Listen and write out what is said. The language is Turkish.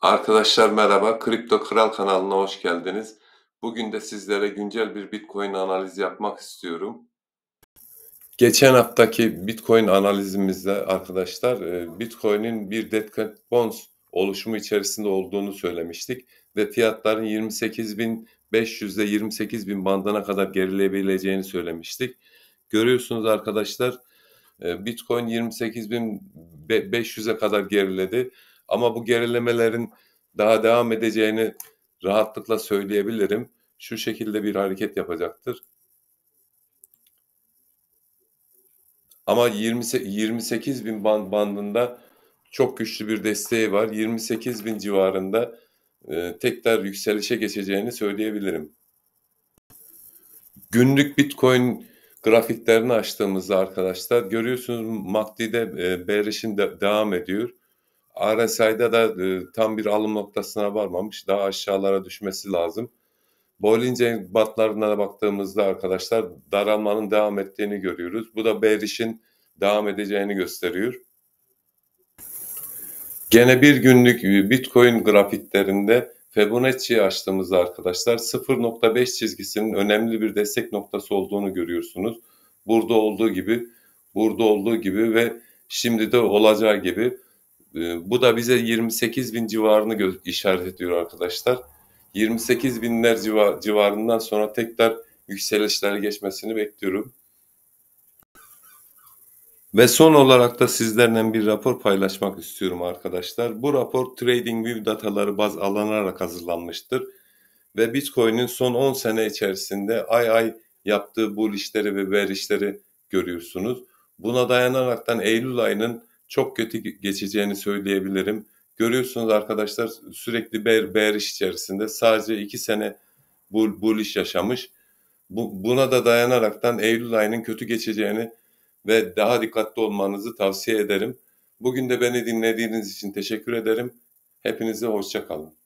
Arkadaşlar merhaba, Kripto Kral kanalına hoş geldiniz. Bugün de sizlere güncel bir Bitcoin analizi yapmak istiyorum. Geçen haftaki Bitcoin analizimizde arkadaşlar e, Bitcoin'in bir dead cat bonds oluşumu içerisinde olduğunu söylemiştik ve fiyatların 28.500'de 28.000 bandına kadar gerilebileceğini söylemiştik. Görüyorsunuz arkadaşlar e, Bitcoin 28.500'e kadar geriledi. Ama bu gerilemelerin daha devam edeceğini rahatlıkla söyleyebilirim. Şu şekilde bir hareket yapacaktır. Ama 28 bin bandında çok güçlü bir desteği var. 28 bin civarında e, tekrar yükselişe geçeceğini söyleyebilirim. Günlük Bitcoin grafiklerini açtığımızda arkadaşlar görüyorsunuz MACD'de e, bearish'in devam ediyor. RSI'de da e, tam bir alım noktasına varmamış. Daha aşağılara düşmesi lazım. Bollinger batlarına baktığımızda arkadaşlar daralmanın devam ettiğini görüyoruz. Bu da bearish'in devam edeceğini gösteriyor. Gene bir günlük e, Bitcoin grafiklerinde Fibonacci açtığımızda arkadaşlar 0.5 çizgisinin önemli bir destek noktası olduğunu görüyorsunuz. Burada olduğu gibi, burada olduğu gibi ve şimdi de olacağı gibi ee, bu da bize 28 bin civarını işaret ediyor arkadaşlar. 28 binler civar civarından sonra tekrar yükselişler geçmesini bekliyorum. Ve son olarak da sizlerle bir rapor paylaşmak istiyorum arkadaşlar. Bu rapor TradingView dataları baz alınarak hazırlanmıştır. Ve Bitcoin'in son 10 sene içerisinde ay ay yaptığı bu işleri ve verişleri görüyorsunuz. Buna dayanaraktan Eylül ayının çok kötü geçeceğini söyleyebilirim. Görüyorsunuz arkadaşlar sürekli bear, bear iş içerisinde sadece iki sene bull, bullish yaşamış. Bu, buna da dayanaraktan Eylül ayının kötü geçeceğini ve daha dikkatli olmanızı tavsiye ederim. Bugün de beni dinlediğiniz için teşekkür ederim. Hepinize hoşçakalın.